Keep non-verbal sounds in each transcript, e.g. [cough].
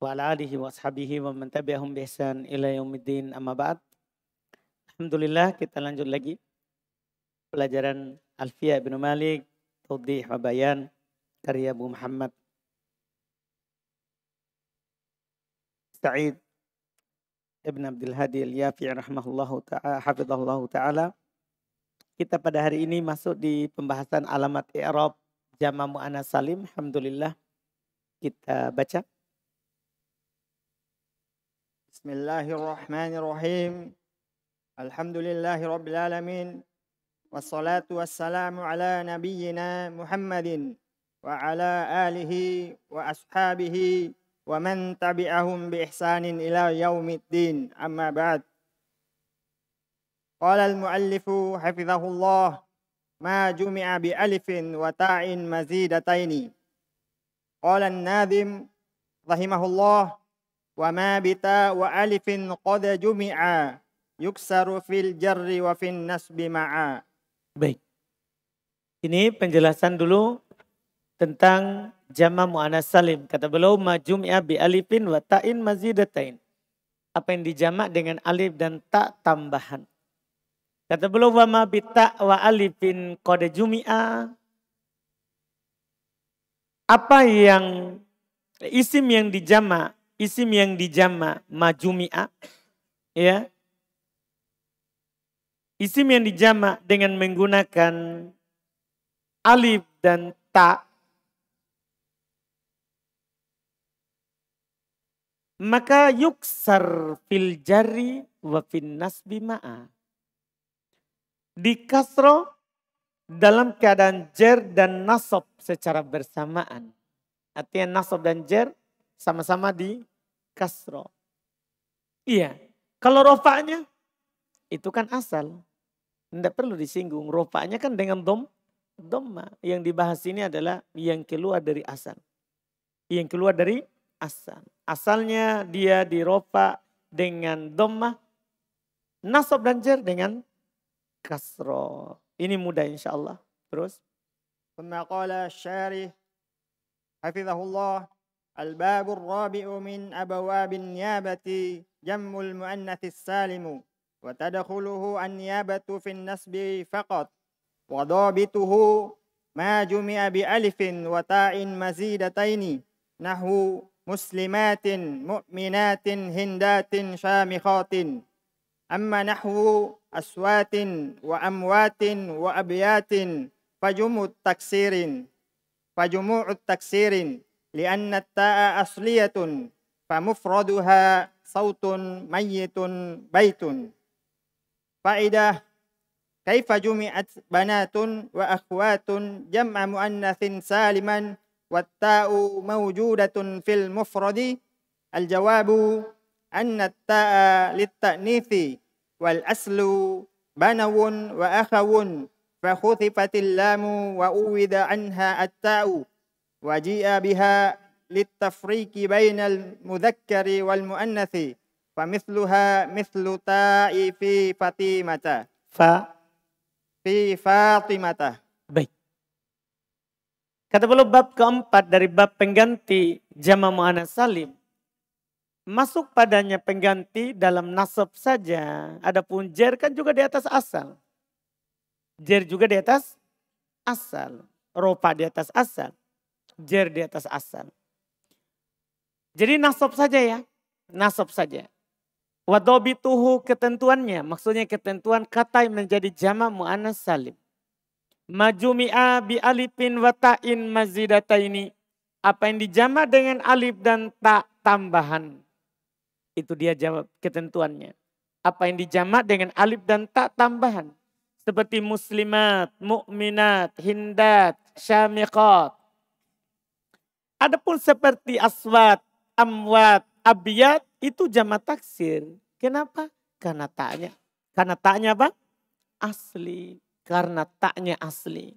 wa ala alihi wa ashabihi wa man tabi'ahum bihsan ila yaumiddin amma ba'd. Alhamdulillah kita lanjut lagi pelajaran Alfiya bin Malik, Tawdih wa Bayan, karya Abu Muhammad Sa'id Ibn Abdul Hadi Al-Yafi rahimahullahu ta'ala hafizahullahu ta'ala. Kita pada hari ini masuk di pembahasan alamat i'rab jama mu'anas salim. Alhamdulillah kita baca. بسم الله الرحمن الرحيم الحمد لله رب العالمين والصلاة والسلام على نبينا محمد وعلى آله وأصحابه ومن تبعهم بإحسان إلى يوم الدين أما بعد قال المؤلف حفظه الله ما جمع بألف وتاء مزيدتين قال الناظم رحمه الله wa ma bita wa alifin qad jumi'a yuksaru fil jarri wa fin nasbi ma'a. Baik. Ini penjelasan dulu tentang jama mu'annas salim. Kata beliau majum'a bi alifin wa ta'in mazidatain. Apa yang dijamak dengan alif dan tak tambahan. Kata beliau wa ma bita wa alifin qad jumi'a apa yang isim yang dijamak isim yang dijama majumi'a ya isim yang dijama dengan menggunakan alif dan ta maka yuksar fil jari wa fin nasbi ma'a di kasro dalam keadaan jer dan nasab secara bersamaan artinya nasab dan jer sama-sama di kasro. Iya. Kalau rofaknya itu kan asal. Tidak perlu disinggung. Rofaknya kan dengan dom, domma. Yang dibahas ini adalah yang keluar dari asal. Yang keluar dari asal. Asalnya dia diropa dengan domma. Nasob dan jer dengan kasro. Ini mudah insya Allah. Terus. ثم قال الشارح حفظه الباب الرابع من أبواب النيابة جم المؤنث السالم وتدخله النيابة في النسب فقط وضابطه ما جمع بألف وتاء مزيدتين نحو مسلمات مؤمنات هندات شامخات أما نحو أسوات وأموات وأبيات فجمع التكسير فجموع التكسير لأن التاء أصلية فمفردها صوت ميت بيت فائدة كيف جمعت بنات وأخوات جمع مؤنث سالما والتاء موجودة في المفرد الجواب أن التاء للتأنيث والأصل بنو وأخو فخُثفت اللام وأوذ عنها التاء وجيء بها mudhakkari wal mu'annathi fa mithluha mithlu ta'i fi fatimata fa fi fatimata baik kata beliau bab keempat dari bab pengganti jama mu'anas salim masuk padanya pengganti dalam nasab saja adapun jer kan juga di atas asal jer juga di atas asal ropa di atas asal jer di atas asal. Jadi nasab saja ya, nasab saja. Wadobi tuhu ketentuannya, maksudnya ketentuan kata yang menjadi jama mu'anas salim. Majumi'a bi alipin wa ta'in ini Apa yang dijama dengan alif dan tak tambahan. Itu dia jawab ketentuannya. Apa yang dijama dengan alif dan tak tambahan. Seperti muslimat, mukminat, hindat, syamiqat. Adapun seperti aswat, amwat, abiyat itu jama taksir. Kenapa? Karena taknya. Karena taknya apa? Asli. Karena taknya asli.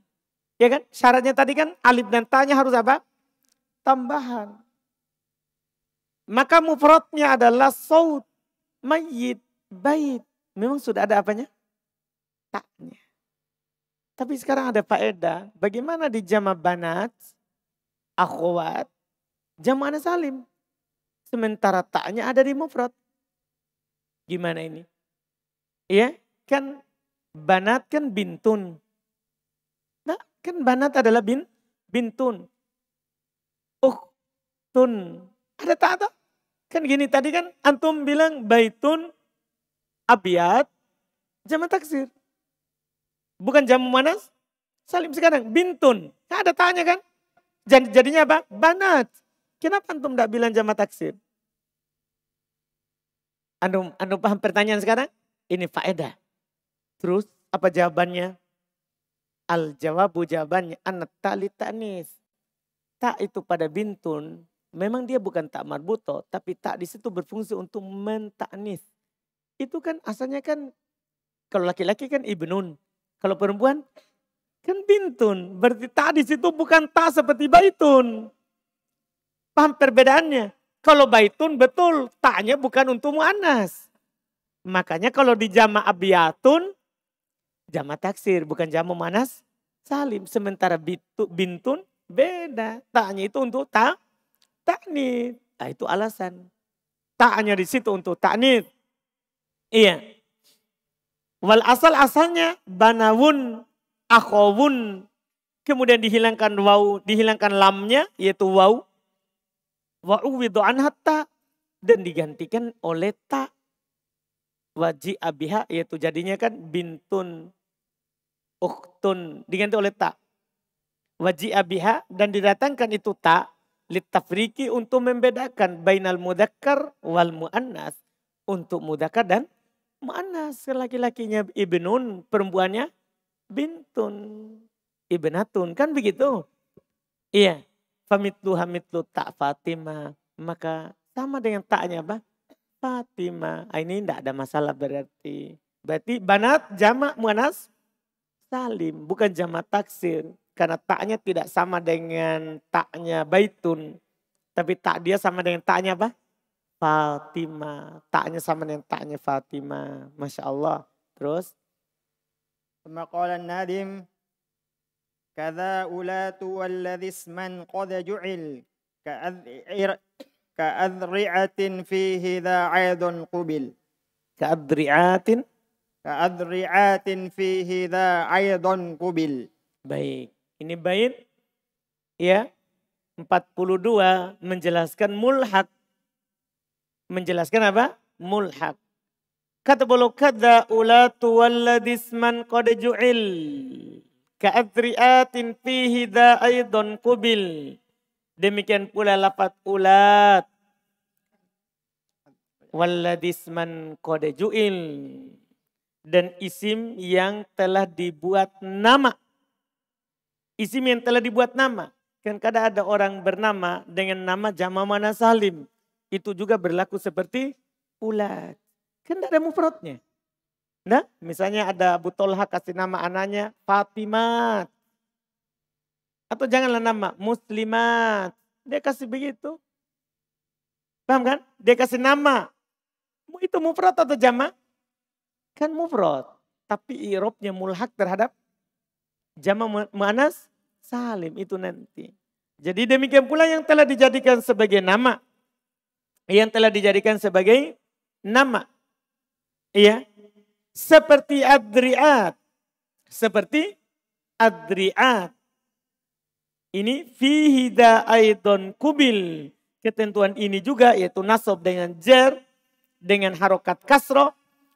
Ya kan? Syaratnya tadi kan alif dan taknya harus apa? Tambahan. Maka mufradnya adalah saud, mayit, bait. Memang sudah ada apanya? Taknya. Tapi sekarang ada faedah. Bagaimana di jama banat? akhwat jamaknya salim. Sementara taknya ada di mufrad. Gimana ini? Ya, kan banat kan bintun. Nah, kan banat adalah bin bintun. tun, Ada tak ada? Kan gini tadi kan antum bilang baitun abiat jama taksir. Bukan jamu manas, salim sekarang bintun. ada tanya kan? Jadinya apa? Banat. Kenapa antum tidak bilang jama taksir? Antum, antum paham pertanyaan sekarang? Ini faedah. Terus apa jawabannya? Al jawabu jawabannya anak tali tanis. Tak itu pada bintun memang dia bukan tak marbuto tapi tak di situ berfungsi untuk mentaknis. Itu kan asalnya kan kalau laki-laki kan ibnun. Kalau perempuan Kan bintun, berarti di situ bukan tas seperti baitun. Paham perbedaannya? Kalau baitun betul, taknya bukan untuk mu'anas. Makanya kalau di jama abiyatun, jama taksir, bukan jama manas salim. Sementara bitu, bintun beda. Taknya itu untuk tak, taknit. Nah, itu alasan. Taknya di situ untuk taknit. Iya. Wal asal asalnya banawun akhawun. Kemudian dihilangkan wau, dihilangkan lamnya yaitu wau. Wa'uwidu anhatta dan digantikan oleh ta. Waji abiha yaitu jadinya kan bintun uktun diganti oleh ta. Waji abiha dan didatangkan itu ta litafriki untuk membedakan bainal mudakar wal muannas untuk mudakar dan muannas laki-lakinya ibnun perempuannya bintun ibnatun kan begitu iya famitlu hamitlu tak Fatima maka sama dengan taknya apa Fatima. Ah, ini tidak ada masalah berarti berarti banat jamak muanas salim bukan jamak taksir karena taknya tidak sama dengan taknya baitun tapi tak dia sama dengan taknya apa Fatima taknya sama dengan taknya Fatima. masya Allah terus ثم قال النادم كذا أولاة والذي اسما قد جعل كأذرعة فيه ذا عيد قبل كأذرعات كأذرعات فيه ذا عيد قبل baik ini bait ya 42 menjelaskan mulhak menjelaskan apa mulhak Kata bolo kada ulatu walladisman qad ju'il. Ka'adri'atin fihi aydon kubil. Demikian pula lapat ulat. Walladisman qad ju'il. Dan isim yang telah dibuat nama. Isim yang telah dibuat nama. Kan kadang ada orang bernama dengan nama Jama Mana Salim. Itu juga berlaku seperti ulat. Kan tidak ada mufradnya. Nah, misalnya ada butolha kasih nama anaknya Fatimah, Atau janganlah nama Muslimat. Dia kasih begitu. Paham kan? Dia kasih nama. Itu mufrad atau jama? Kan mufrad. Tapi irobnya mulhak terhadap jama manas salim itu nanti. Jadi demikian pula yang telah dijadikan sebagai nama. Yang telah dijadikan sebagai nama. Iya. Seperti adriat. Seperti adriat. Ini fihida aidon kubil. Ketentuan ini juga yaitu nasob dengan jer dengan harokat kasro.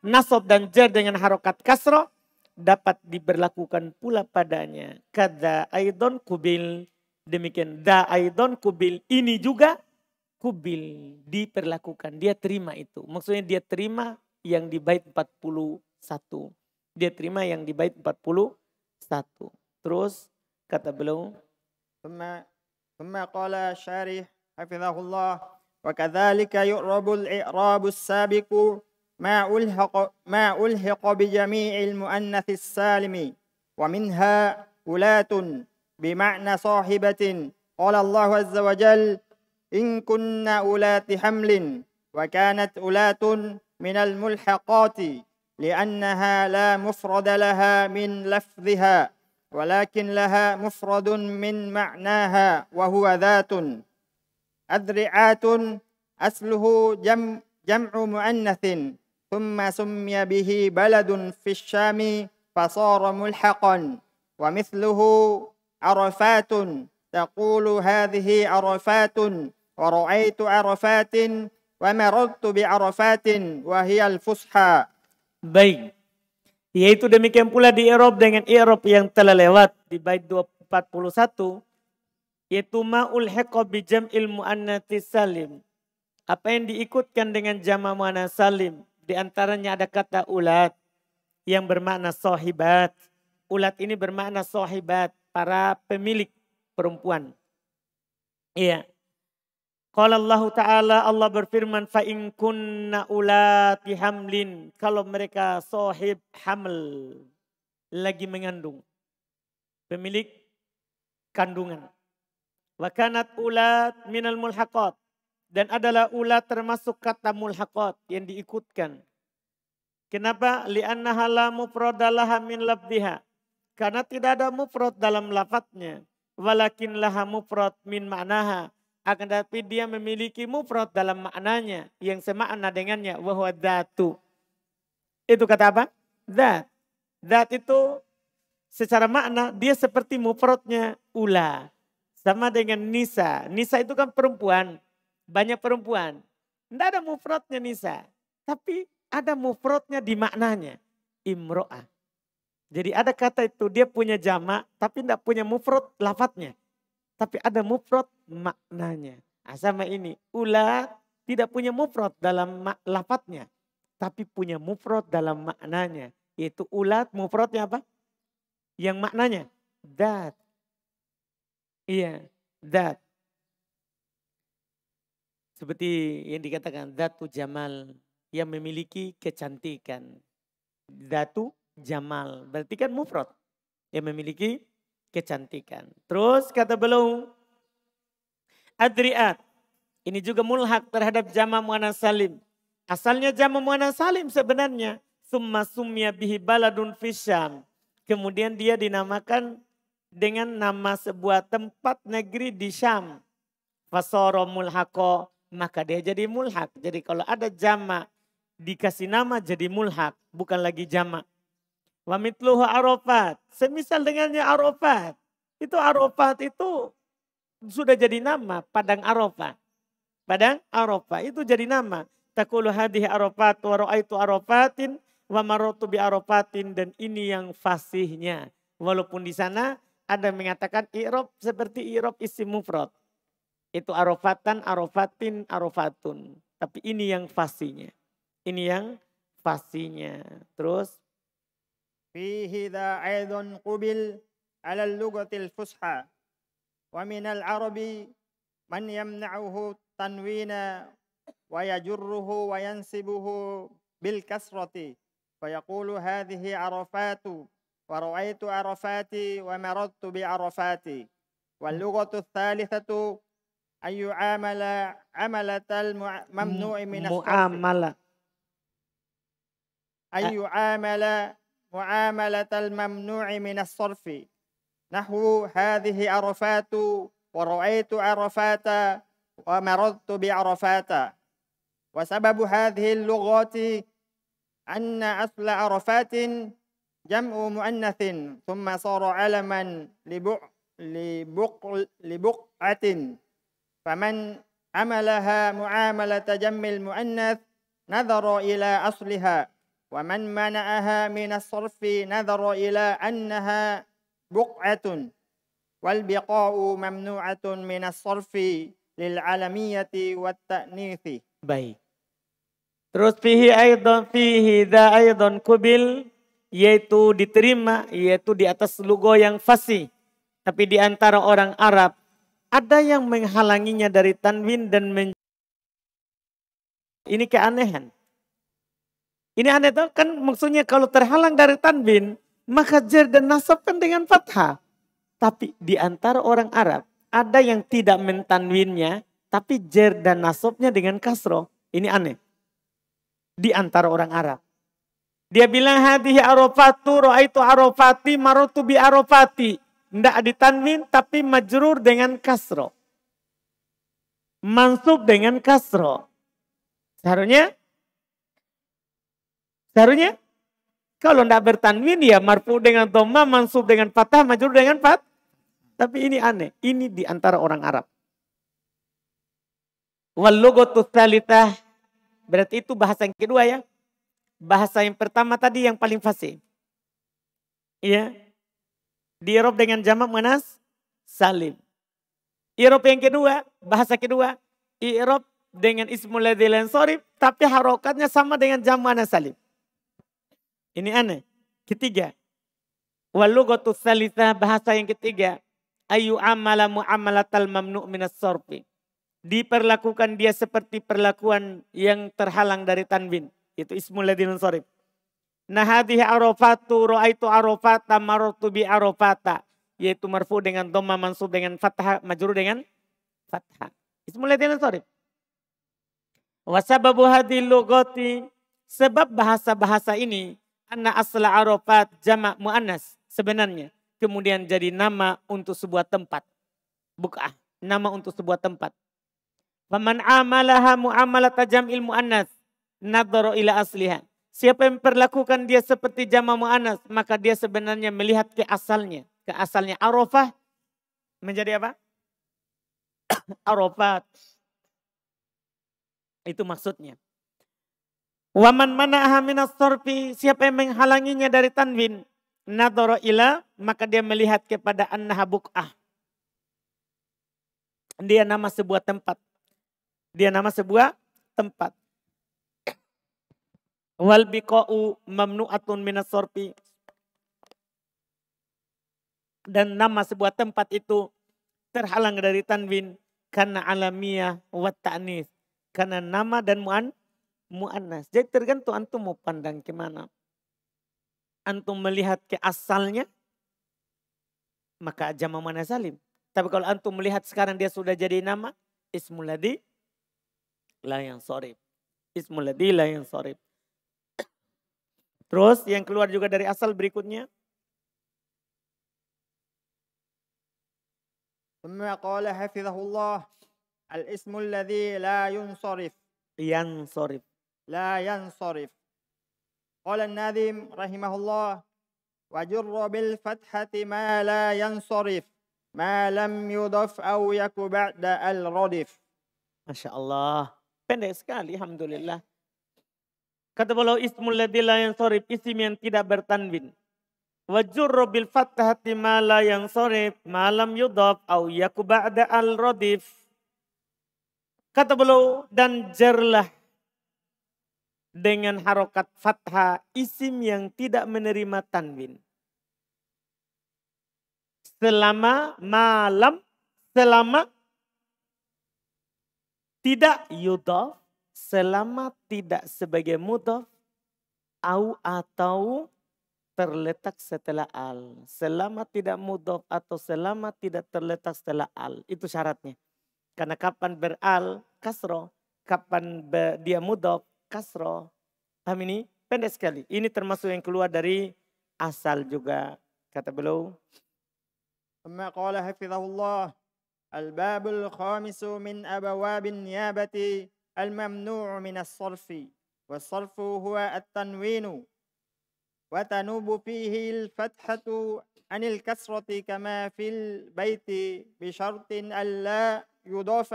Nasob dan jer dengan harokat kasro dapat diberlakukan pula padanya. Kada aidon kubil. Demikian da aidon kubil. Ini juga kubil diperlakukan. Dia terima itu. Maksudnya dia terima yang di bait 41. Dia terima yang di bait 41. Terus kata beliau, "Tsumma tsumma qala syarih hafizahullah wa kadzalika yurabul al-i'rabu as-sabiq ma ulhiqa ma ulhiqa bi jami'il muannats as-salimi wa minha ulatun بمعنى صاحبة قال الله عز وجل إن كنا أولات حمل وكانت أولات من الملحقات لأنها لا مفرد لها من لفظها ولكن لها مفرد من معناها وهو ذات أذرعات أصله جم جمع مؤنث ثم سمي به بلد في الشام فصار ملحقا ومثله عرفات تقول هذه عرفات ورأيت عرفات wa maradtu bi Arafatin wa al fusha. Baik. Yaitu demikian pula di Eropa dengan Eropa yang telah lewat di bait 241 yaitu ma'ul haqqo bi jam'il muannati salim. Apa yang diikutkan dengan jama muannas salim di antaranya ada kata ulat yang bermakna sahibat. Ulat ini bermakna sahibat, para pemilik perempuan. Iya, kalau Allah Ta'ala Allah berfirman fa inkunna kunna ulati hamlin kalau mereka sahib hamil lagi mengandung pemilik kandungan wa kanat ulat minal mulhaqat dan adalah ulat termasuk kata mulhaqat yang diikutkan kenapa an nahalamu mufradalah min labdiha karena tidak ada mufrad dalam lafadznya walakin laha mufrad min ma'naha akan tetapi dia memiliki mufrad dalam maknanya yang semakna dengannya bahwa datu. Itu kata apa? Dat dat itu secara makna dia seperti mufradnya ula. Sama dengan nisa. Nisa itu kan perempuan. Banyak perempuan. Tidak ada mufradnya nisa. Tapi ada mufradnya di maknanya. Imro'ah. Jadi ada kata itu dia punya jamak tapi tidak punya mufrad lafadznya. Tapi ada mufrod maknanya. Nah, sama ini, ula tidak punya mufrod dalam lafadznya. Tapi punya mufrod dalam maknanya. Yaitu ulat mufradnya apa? Yang maknanya that. Iya, that. Seperti yang dikatakan datu jamal yang memiliki kecantikan. Datu jamal berarti kan mufrod yang memiliki kecantikan. Terus kata beliau, Adriat, ini juga mulhak terhadap jama muana salim. Asalnya jama muana salim sebenarnya. Summa sumya bihi baladun fisham. Kemudian dia dinamakan dengan nama sebuah tempat negeri di Syam. Fasoro mulhako. Maka dia jadi mulhak. Jadi kalau ada jama dikasih nama jadi mulhak. Bukan lagi jama. Wa arofat. Semisal dengannya arofat. Itu arofat itu sudah jadi nama Padang arofat. Padang arofat itu jadi nama. Takulu hadih arofat wa ra'aitu arofatin wa marotu bi arofatin. dan ini yang fasihnya. Walaupun di sana ada mengatakan i'rab seperti i'rab isi mufrad. Itu arofatan, arofatin, arofatun. Tapi ini yang fasihnya. Ini yang fasihnya. Terus فيه ذا أيضا قبل على اللغة الفصحى ومن العرب من يمنعه تنوينا ويجره وينسبه بالكسرة فيقول هذه عرفات ورأيت عرفاتي ومرضت بعرفاتي واللغة الثالثة أن يعامل عملة الممنوع من الصرف معاملة أن يعامل معاملة الممنوع من الصرف نحو هذه عرفات ورأيت عرفات ومرضت بعرفات وسبب هذه اللغات أن أصل عرفات جمع مؤنث ثم صار علما لبقعة لبقعة فمن عملها معاملة جم المؤنث نظر إلى أصلها ومن منعها من الصرف نذر إلى أنها بقعة والبقاء ممنوعة من الصرف للعالمية والتأنيث baik terus fihi aidan fihi da aidan kubil yaitu diterima yaitu di atas lugo yang fasih tapi di antara orang Arab ada yang menghalanginya dari tanwin dan men ini keanehan ini aneh tahu kan maksudnya kalau terhalang dari tanwin, maka jer dan nasab kan dengan fathah. Tapi di antara orang Arab, ada yang tidak mentanwinnya, tapi jer dan nasabnya dengan kasroh. Ini aneh. Di antara orang Arab. Dia bilang hadihi arofatu ro'aitu arofati marotu bi arofati. Tidak ditanwin tapi majrur dengan kasro. Mansub dengan kasro. Seharusnya Seharusnya kalau tidak bertanwin ya marfu dengan doma, mansub dengan patah, majur dengan fat. Tapi ini aneh. Ini di antara orang Arab. Walugatu thalitah. Berarti itu bahasa yang kedua ya. Bahasa yang pertama tadi yang paling fasih. Iya. Di Eropa dengan jamak manas salim. Eropa yang kedua, bahasa kedua. Eropa dengan ismul sorib tapi harokatnya sama dengan jamak manas salim. Ini aneh. Ketiga. Walugatu salisa bahasa yang ketiga. Ayu amala mu'amalatal mamnu minas sorfi. Diperlakukan dia seperti perlakuan yang terhalang dari tanwin. Itu ismul ladinun sorif. Nah hadih arofatu ro'aitu arofata marotu bi arofata. Yaitu marfu dengan doma mansub dengan fathah. Majuru dengan fathah. Ismul ladinun sorif. Wasababu hadil lugoti. Sebab bahasa-bahasa ini anna asla Arafat jamak mu'annas sebenarnya. Kemudian jadi nama untuk sebuah tempat. Buk'ah, nama untuk sebuah tempat. Faman amalaha mu'amalata jam'il mu'annas nadhara ila asliha. Siapa yang perlakukan dia seperti jama Mu'annas, maka dia sebenarnya melihat ke asalnya. Ke asalnya Arafah menjadi apa? [coughs] Arafat. Itu maksudnya. Waman mana ahaminas sorfi, siapa yang menghalanginya dari tanwin? Nadoro ila, maka dia melihat kepada annaha buk'ah. Dia nama sebuah tempat. Dia nama sebuah tempat. Wal biqa'u mamnu'atun minas Dan nama sebuah tempat itu terhalang dari tanwin karena alamiah wa ta'nis. Karena nama dan mu'an mu'annas. Jadi tergantung antum mau pandang kemana. Antum melihat ke asalnya, maka jama mana salim. Tapi kalau antum melihat sekarang dia sudah jadi nama, ismuladi lah yang sorib. Ismuladi lah yang sorib. [coughs] Terus yang keluar juga dari asal berikutnya. ثم قال حفظه الله الاسم la yansarif. Qala an-Nadhim rahimahullah wa jurra bil fathati ma la yansarif ma lam yudaf aw yaku ba'da al-radif. Masyaallah, Pendek sekali, Alhamdulillah. Kata beliau ismul ladzi la yansarif isim yang tidak bertanwin. Wajur bil fathati ma la yansorif, malam yudhaf au yaku ba'da al-radif. Kata beliau dan jarlah dengan harokat fathah isim yang tidak menerima tanwin. Selama malam, selama tidak yudof, selama tidak sebagai mudof, au atau terletak setelah al. Selama tidak mudof atau selama tidak terletak setelah al. Itu syaratnya. Karena kapan beral kasro, kapan dia mudof, kasro. amini Pendek sekali. Ini termasuk yang keluar dari asal juga. Kata beliau. Amma qala hafizahullah. Al-babul khamisu min abawabin niyabati al-mamnu' min as-sarfi. Was-sarfu huwa at-tanwinu. وتنوب فيه الفتحة عن الكسرة كما في البيت بشرط ألا يضاف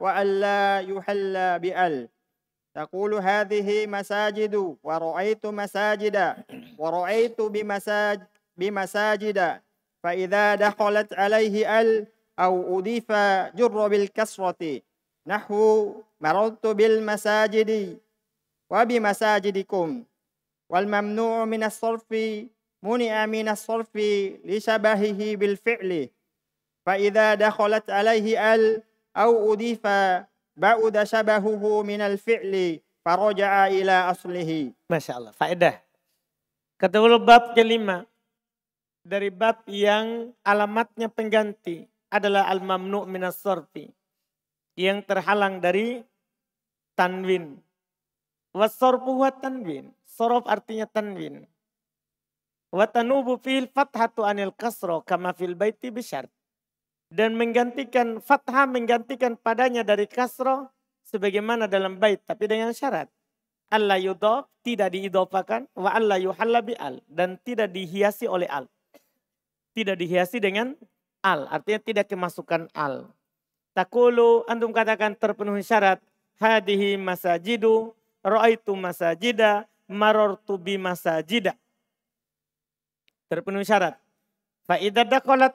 وألا يحل تقول هذه مساجد ورأيت مساجد ورأيت بمساج بمساجد فإذا دخلت عليه ال أو أضيف جر بالكسرة نحو مررت بالمساجد وبمساجدكم والممنوع من الصرف منع من الصرف لشبهه بالفعل فإذا دخلت عليه ال أو أضيف ba'uda syabahuhu minal fi'li faraja'a ila aslihi. Masya Allah, faedah. Kata bab kelima. Dari bab yang alamatnya pengganti adalah al-mamnu' minas sorfi. Yang terhalang dari tanwin. Wasorfu wa tanwin. Sorof artinya tanwin. Wa tanubu fil fathatu anil kasro kama fil baiti bisyart dan menggantikan fathah menggantikan padanya dari kasroh sebagaimana dalam bait tapi dengan syarat Allah yudhof tidak diidofakan wa Allah yuhallabi al dan tidak dihiasi oleh al tidak dihiasi dengan al artinya tidak kemasukan al takulu antum katakan terpenuhi syarat hadihi masajidu ra'aitu masajida marortu bi masajida terpenuhi syarat fa idza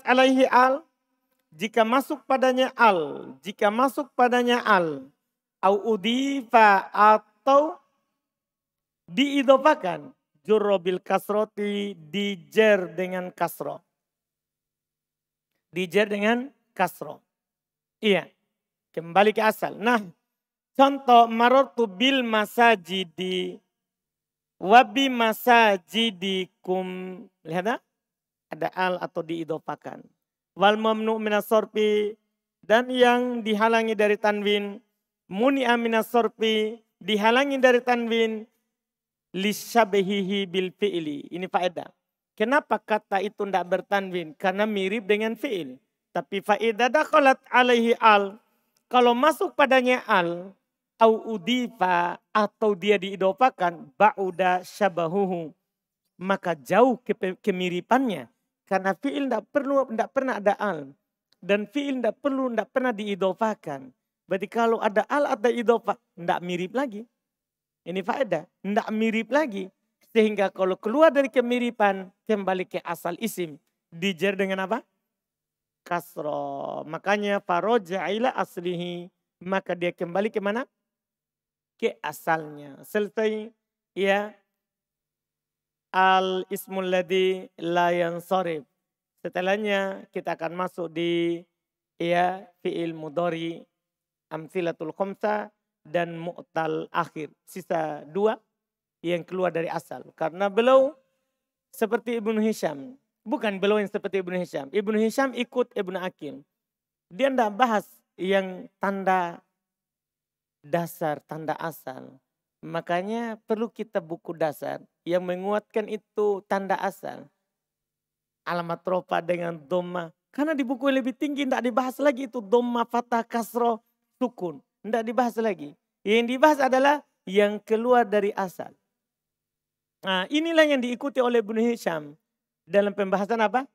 alaihi al jika masuk padanya al, jika masuk padanya al, au udifa atau diidopakan jurobil kasroti dijer dengan kasro. Dijer dengan kasro. Iya, kembali ke asal. Nah, contoh marortu bil masajidi wabi masajidikum. Lihat ada al atau diidopakan wal mamnu minas sorfi dan yang dihalangi dari tanwin muni'a minas sorfi dihalangi dari tanwin lisyabihihi bil fi'li. Ini faedah. Kenapa kata itu tidak bertanwin? Karena mirip dengan fi'il. Tapi faedah dakhalat alaihi al. Kalau masuk padanya al, au udifa atau dia diidopakan ba'uda syabahuhu maka jauh ke kemiripannya karena fi'il tidak perlu, tidak pernah ada al. Dan fi'il tidak perlu, tidak pernah diidofakan. Berarti kalau ada al ada idofah, tidak mirip lagi. Ini faedah, tidak mirip lagi. Sehingga kalau keluar dari kemiripan, kembali ke asal isim. Dijer dengan apa? Kasro. Makanya faroja'ila aslihi. Maka dia kembali ke mana? Ke asalnya. Selesai. Ya, al ismul ladhi la yansarif. Setelahnya kita akan masuk di ya fi'il mudhari amsilatul khomsa dan mu'tal akhir. Sisa dua yang keluar dari asal. Karena beliau seperti Ibnu Hisham. Bukan beliau yang seperti Ibnu Hisham. Ibnu Hisham ikut Ibnu Akil. Dia tidak bahas yang tanda dasar, tanda asal. Makanya perlu kita buku dasar yang menguatkan itu tanda asal. Alamat ropa dengan doma. Karena di buku yang lebih tinggi tidak dibahas lagi itu doma, fatah, kasro, sukun. Tidak dibahas lagi. Yang dibahas adalah yang keluar dari asal. Nah, inilah yang diikuti oleh bunuh Hisham dalam pembahasan apa?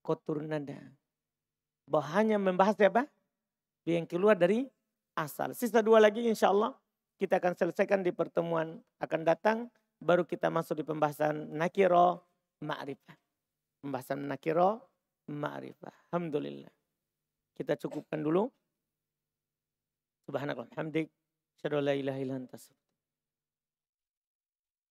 Kotur nada. Bahannya membahas apa? Yang keluar dari asal. Sisa dua lagi insya Allah kita akan selesaikan di pertemuan akan datang. Baru kita masuk di pembahasan nakiro ma'rifah. Pembahasan nakiro ma'rifah. Alhamdulillah. Kita cukupkan dulu. Subhanallah. Hamdik. Shadow la ilaha